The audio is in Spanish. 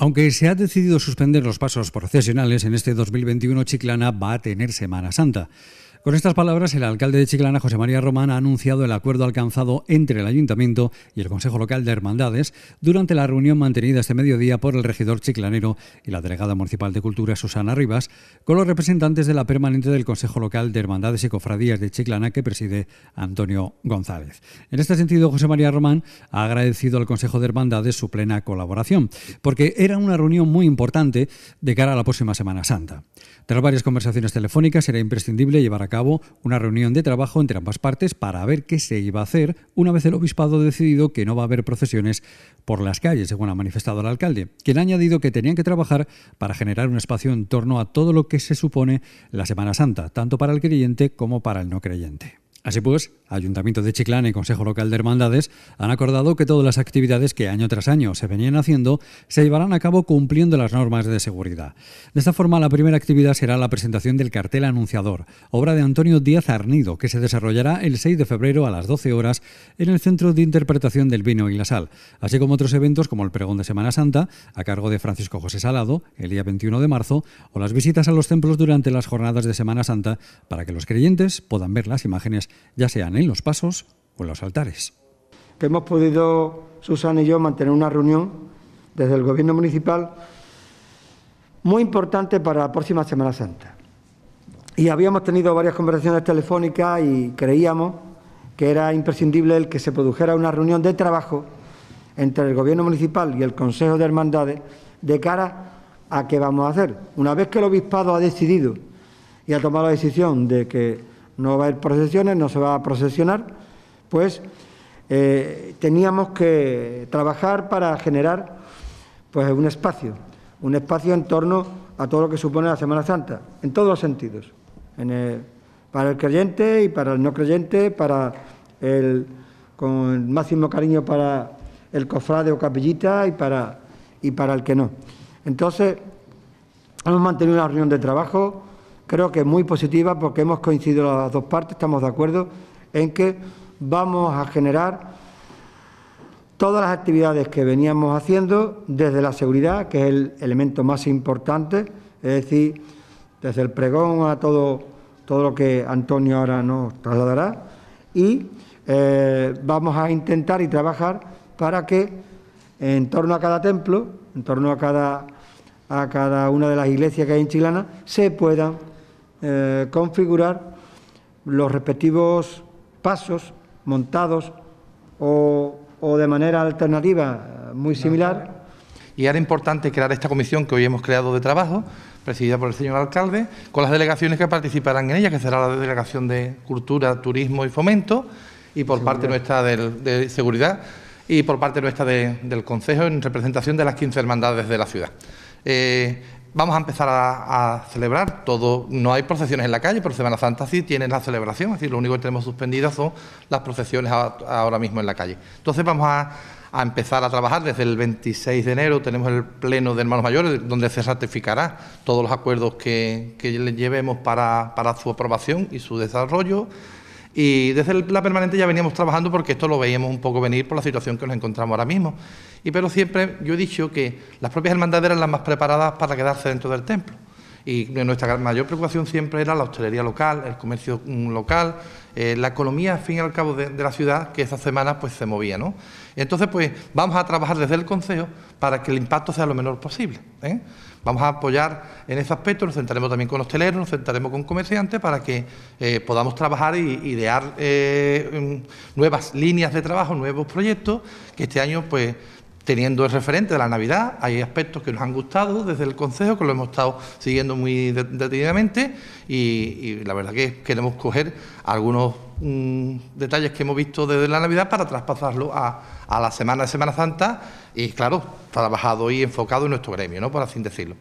Aunque se ha decidido suspender los pasos procesionales, en este 2021 Chiclana va a tener Semana Santa. Con estas palabras, el alcalde de Chiclana, José María Román, ha anunciado el acuerdo alcanzado entre el Ayuntamiento y el Consejo Local de Hermandades durante la reunión mantenida este mediodía por el regidor chiclanero y la delegada municipal de Cultura, Susana Rivas, con los representantes de la permanente del Consejo Local de Hermandades y Cofradías de Chiclana que preside Antonio González. En este sentido, José María Román ha agradecido al Consejo de Hermandades su plena colaboración, porque era una reunión muy importante de cara a la próxima Semana Santa. Tras varias conversaciones telefónicas, era imprescindible llevar a cabo una reunión de trabajo entre ambas partes para ver qué se iba a hacer una vez el obispado decidido que no va a haber procesiones por las calles, según ha manifestado el alcalde, quien ha añadido que tenían que trabajar para generar un espacio en torno a todo lo que se supone la Semana Santa, tanto para el creyente como para el no creyente. Así pues, Ayuntamiento de Chiclán y Consejo Local de Hermandades han acordado que todas las actividades que año tras año se venían haciendo se llevarán a cabo cumpliendo las normas de seguridad. De esta forma, la primera actividad será la presentación del cartel anunciador, obra de Antonio Díaz Arnido, que se desarrollará el 6 de febrero a las 12 horas en el Centro de Interpretación del Vino y la Sal, así como otros eventos como el pregón de Semana Santa, a cargo de Francisco José Salado, el día 21 de marzo, o las visitas a los templos durante las jornadas de Semana Santa, para que los creyentes puedan ver las imágenes ya sean en los pasos o en los altares. hemos podido, Susana y yo, mantener una reunión desde el Gobierno Municipal muy importante para la próxima Semana Santa. Y habíamos tenido varias conversaciones telefónicas y creíamos que era imprescindible el que se produjera una reunión de trabajo entre el Gobierno Municipal y el Consejo de Hermandades de cara a qué vamos a hacer. Una vez que el Obispado ha decidido y ha tomado la decisión de que no va a haber procesiones, no se va a procesionar, pues eh, teníamos que trabajar para generar pues, un espacio, un espacio en torno a todo lo que supone la Semana Santa, en todos los sentidos, para el creyente y para el no creyente, para el, con el máximo cariño para el cofrade o capillita y para, y para el que no. Entonces, hemos mantenido una reunión de trabajo, creo que es muy positiva porque hemos coincidido las dos partes, estamos de acuerdo en que vamos a generar todas las actividades que veníamos haciendo desde la seguridad, que es el elemento más importante, es decir, desde el pregón a todo, todo lo que Antonio ahora nos trasladará, y eh, vamos a intentar y trabajar para que en torno a cada templo, en torno a cada, a cada una de las iglesias que hay en Chilana, se puedan eh, configurar los respectivos pasos montados o, de manera alternativa eh, muy similar. Y era importante crear esta comisión que hoy hemos creado de trabajo, presidida por el señor alcalde, con las delegaciones que participarán en ella, que será la delegación de Cultura, Turismo y Fomento, y por parte nuestra de Seguridad, y por parte nuestra del Consejo, en representación de las 15 hermandades de la ciudad. Eh, vamos a empezar a, celebrar todo. No hay procesiones en la calle, pero Semana Santa sí tiene la celebración. Es decir, lo único que tenemos suspendidas son las procesiones ahora mismo en la calle. Entonces vamos a, empezar a trabajar desde el 26 de enero. Tenemos el pleno de hermanos mayores, donde se ratificará todos los acuerdos que, que llevemos para, para su aprobación y su desarrollo. Y desde la permanente ya veníamos trabajando porque esto lo veíamos un poco venir por la situación que nos encontramos ahora mismo. Y pero siempre yo he dicho que las propias hermandaderas eran las más preparadas para quedarse dentro del templo. Y nuestra mayor preocupación siempre era la hostelería local, el comercio mm, local, eh, la economía, al fin y al cabo, de, la ciudad, que esta semana pues, se movía. Entonces, pues vamos a trabajar desde el Consejo para que el impacto sea lo menor posible. ¿eh? Vamos a apoyar en ese aspecto, nos sentaremos también con hosteleros, nos sentaremos con comerciantes para que eh, podamos trabajar y idear mm, nuevas líneas de trabajo, nuevos proyectos, que este año pues teniendo el referente de la Navidad, hay aspectos que nos han gustado desde el Consejo, que lo hemos estado siguiendo muy detenidamente y, la verdad que queremos coger algunos mm, detalles que hemos visto desde la Navidad para traspasarlo a, la semana de Semana Santa y, claro, trabajado y enfocado en nuestro gremio, ¿no? por así decirlo.